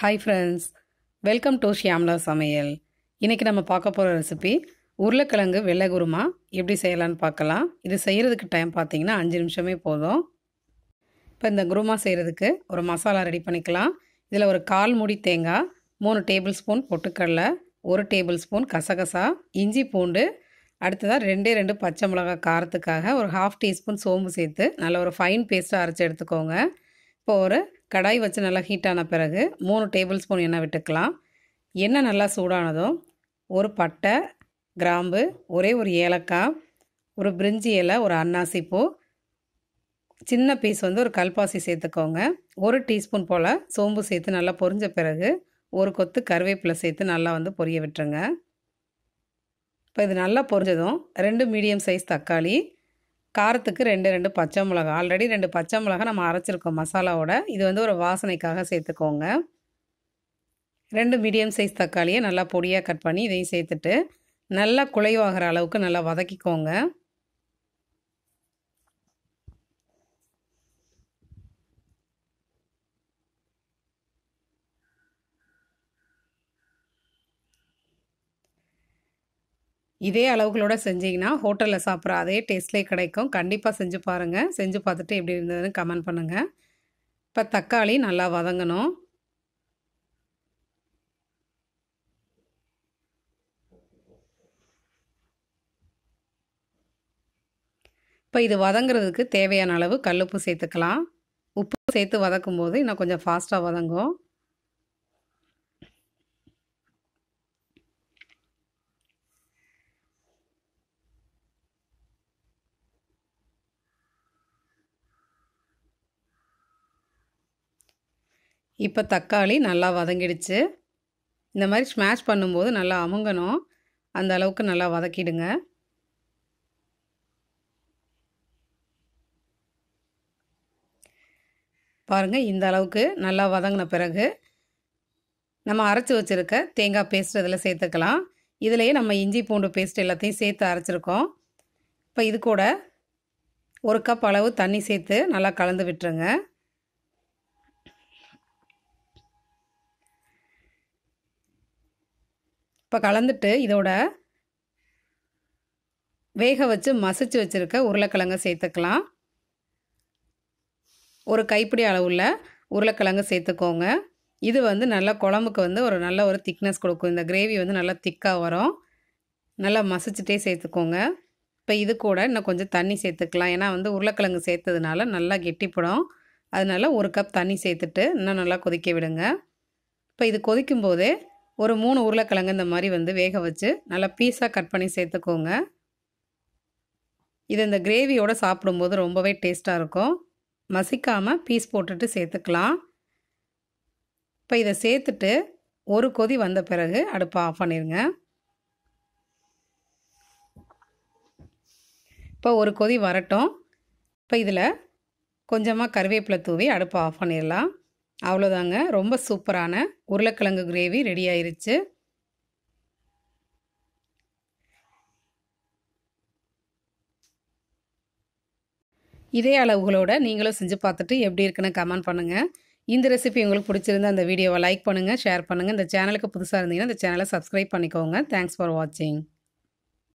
hi friends welcome to Shyamala சமையல் இன்றைக்கி நம்ம பார்க்க போகிற ரெசிபி உருளைக்கிழங்கு வெள்ளை குருமா எப்படி செய்யலான்னு பார்க்கலாம் இது செய்கிறதுக்கு டைம் பார்த்தீங்கன்னா அஞ்சு நிமிஷமே போதும் இப்போ இந்த குருமா செய்கிறதுக்கு ஒரு மசாலா ரெடி பண்ணிக்கலாம் இதில் ஒரு கால் முடி தேங்காய் மூணு டேபிள் ஸ்பூன் பொட்டுக்கடலை ஒரு டேபிள் ஸ்பூன் கசகசா இஞ்சி பூண்டு அடுத்ததாக ரெண்டே ரெண்டு பச்சை மிளகாய் காரத்துக்காக ஒரு ஹாஃப் டீஸ்பூன் சோம்பு சேர்த்து நல்ல ஒரு ஃபைன் பேஸ்ட்டாக அரைச்சி எடுத்துக்கோங்க இப்போ ஒரு கடாய் வச்சு நல்லா ஹீட்டான பிறகு மூணு டேபிள் ஸ்பூன் எண்ணெய் விட்டுக்கலாம் எண்ணெய் நல்லா சூடானதும் ஒரு பட்டை கிராம்பு ஒரே ஒரு ஏலக்காய் ஒரு பிரிஞ்சி இலை ஒரு அன்னாசி பூ சின்ன பீஸ் வந்து ஒரு கல்பாசி சேர்த்துக்கோங்க ஒரு டீஸ்பூன் போல் சோம்பு சேர்த்து நல்லா பொரிஞ்ச பிறகு ஒரு கொத்து கருவேப்பிலை சேர்த்து நல்லா வந்து பொரிய விட்டுருங்க இப்போ இது நல்லா பொரிஞ்சதும் ரெண்டு மீடியம் சைஸ் தக்காளி காரத்துக்கு ரெண்டு ரெண்டு பச்சை மிளகா ஆல்ரெடி ரெண்டு பச்சை மிளகா நம்ம அரைச்சிருக்கோம் மசாலாவோட இது வந்து ஒரு வாசனைக்காக சேர்த்துக்கோங்க ரெண்டு மீடியம் சைஸ் தக்காளியை நல்லா பொடியாக கட் பண்ணி இதையும் சேர்த்துட்டு நல்லா குலைவாகிற அளவுக்கு நல்லா வதக்கிக்கோங்க இதே அளவுகளோடு செஞ்சிங்கன்னா ஹோட்டலில் சாப்பிட்ற அதே டேஸ்ட்லேயே கிடைக்கும் கண்டிப்பாக செஞ்சு பாருங்கள் செஞ்சு பார்த்துட்டு எப்படி இருந்ததுன்னு கமெண்ட் பண்ணுங்கள் இப்போ தக்காளி நல்லா வதங்கணும் இப்போ இது வதங்கிறதுக்கு தேவையான அளவு கல்லுப்பு சேர்த்துக்கலாம் உப்பு சேர்த்து வதக்கும் போது இன்னும் கொஞ்சம் ஃபாஸ்ட்டாக வதங்கும் இப்போ தக்காளி நல்லா வதங்கிடுச்சு இந்த மாதிரி ஸ்மாஷ் பண்ணும்போது நல்லா அமுங்கணும் அந்த அளவுக்கு நல்லா வதக்கிடுங்க பாருங்கள் இந்த அளவுக்கு நல்லா வதங்கின பிறகு நம்ம அரைச்சி வச்சுருக்க தேங்காய் பேஸ்ட் இதில் சேர்த்துக்கலாம் இதிலையே நம்ம இஞ்சி பூண்டு பேஸ்ட் எல்லாத்தையும் சேர்த்து அரைச்சிருக்கோம் இப்போ இது கூட ஒரு கப் அளவு தண்ணி சேர்த்து நல்லா கலந்து விட்டுருங்க இப்போ கலந்துட்டு இதோட வேக வச்சு மசிச்சு வச்சுருக்க உருளைக்கிழங்கு சேர்த்துக்கலாம் ஒரு கைப்பிடி அளவில் உருளைக்கிழங்கு சேர்த்துக்கோங்க இது வந்து நல்லா குழம்புக்கு வந்து ஒரு நல்ல ஒரு திக்னஸ் கொடுக்கும் இந்த கிரேவி வந்து நல்லா திக்காக வரும் நல்லா மசிச்சுட்டே சேர்த்துக்கோங்க இப்போ இது கூட இன்னும் கொஞ்சம் தண்ணி சேர்த்துக்கலாம் ஏன்னா வந்து உருளைக்கிழங்கு சேர்த்ததுனால நல்லா கெட்டிப்படும் அதனால் ஒரு கப் தண்ணி சேர்த்துட்டு இன்னும் நல்லா கொதிக்க விடுங்க இப்போ இது கொதிக்கும் போதே ஒரு மூணு உருளைக்கிழங்கு இந்த மாதிரி வந்து வேக வச்சு நல்லா பீஸாக கட் பண்ணி சேர்த்துக்கோங்க இது இந்த கிரேவியோடு சாப்பிடும்போது ரொம்பவே டேஸ்ட்டாக இருக்கும் மசிக்காமல் பீஸ் போட்டுட்டு சேர்த்துக்கலாம் இப்போ இதை சேர்த்துட்டு ஒரு கொதி வந்த பிறகு அடுப்பை ஆஃப் பண்ணிடுங்க இப்போ ஒரு கொதி வரட்டும் இப்போ இதில் கொஞ்சமாக கருவேப்பிலை தூவி அடுப்பை ஆஃப் பண்ணிடலாம் அவ்வளோதாங்க ரொம்ப சூப்பரான உருளைக்கிழங்கு கிரேவி ரெடி ஆயிருச்சு இதே அளவுகளோட நீங்களும் செஞ்சு பார்த்துட்டு எப்படி இருக்குன்னு கமெண்ட் பண்ணுங்கள் இந்த ரெசிபி உங்களுக்கு பிடிச்சிருந்தா அந்த வீடியோவை லைக் பண்ணுங்கள் ஷேர் பண்ணுங்கள் இந்த சேனலுக்கு புதுசாக இருந்தீங்கன்னா இந்த சேனலை சப்ஸ்கிரைப் பண்ணிக்கோங்க தேங்க்ஸ் ஃபார் வாட்சிங்